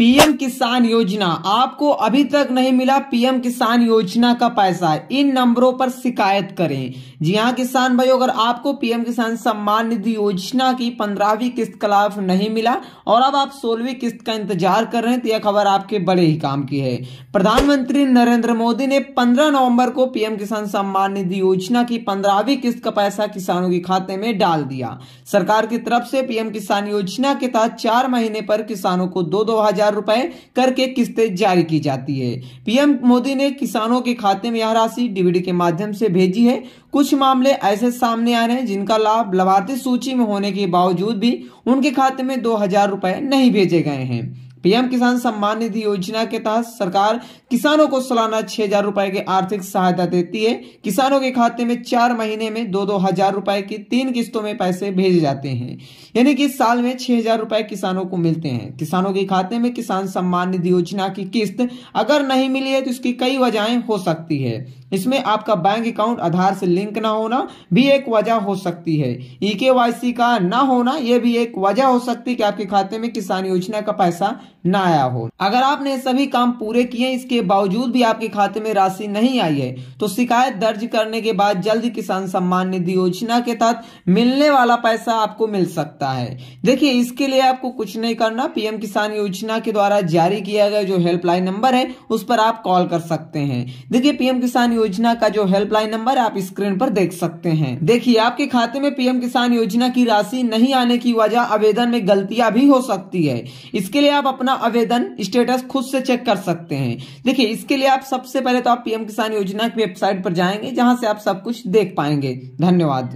PM किसान योजना आपको अभी तक नहीं मिला पीएम किसान योजना का पैसा इन नंबरों पर शिकायत करें जी हाँ किसान भाई अगर आपको पीएम किसान सम्मान निधि योजना की पंद्रहवीं किस्त खिलाफ नहीं मिला और अब आप सोलहवीं किस्त का इंतजार कर रहे हैं तो यह खबर आपके बड़े ही काम की है प्रधानमंत्री नरेंद्र मोदी ने पंद्रह नवम्बर को पीएम किसान सम्मान निधि योजना की पंद्रहवीं किस्त का पैसा किसानों के खाते में डाल दिया सरकार की तरफ से पीएम किसान योजना के तहत चार महीने पर किसानों को दो दो हजार हजार रुपए करके किस्तें जारी की जाती है पीएम मोदी ने किसानों के खाते में यह राशि डीबीडी के माध्यम से भेजी है कुछ मामले ऐसे सामने आ रहे हैं जिनका लाभ लाभार्थी सूची में होने के बावजूद भी उनके खाते में दो हजार रुपए नहीं भेजे गए हैं पीएम किसान सम्मान निधि योजना के तहत सरकार किसानों को सालाना छह हजार रुपए की आर्थिक सहायता देती है किसानों के खाते में चार महीने में दो दो हजार रुपए की तीन किस्तों में पैसे भेजे जाते हैं यानी कि साल में छह हजार रुपए किसानों को मिलते हैं किसानों के खाते में किसान सम्मान निधि योजना की किस्त अगर नहीं मिली है तो इसकी कई वजह हो सकती है इसमें आपका बैंक अकाउंट आधार से लिंक ना होना भी एक वजह हो सकती है ई e के का ना होना यह भी एक वजह हो सकती है कि आपके खाते में किसान योजना का पैसा ना आया हो अगर आपने सभी काम पूरे किए इसके बावजूद भी आपके खाते में राशि नहीं आई है तो शिकायत दर्ज करने के बाद जल्द किसान सम्मान निधि योजना के तहत मिलने वाला पैसा आपको मिल सकता है देखिए इसके लिए आपको कुछ नहीं करना पीएम किसान योजना के द्वारा जारी किया गया जो हेल्पलाइन नंबर है उस पर आप कॉल कर सकते हैं देखिए पीएम किसान योजना का जो हेल्पलाइन नंबर आप स्क्रीन पर देख सकते हैं देखिए आपके खाते में पीएम किसान योजना की राशि नहीं आने की वजह आवेदन में गलतियां भी हो सकती है इसके लिए आप अपना आवेदन स्टेटस खुद से चेक कर सकते हैं देखिए इसके लिए आप सबसे पहले तो आप पीएम किसान योजना की वेबसाइट पर जाएंगे जहाँ से आप सब कुछ देख पाएंगे धन्यवाद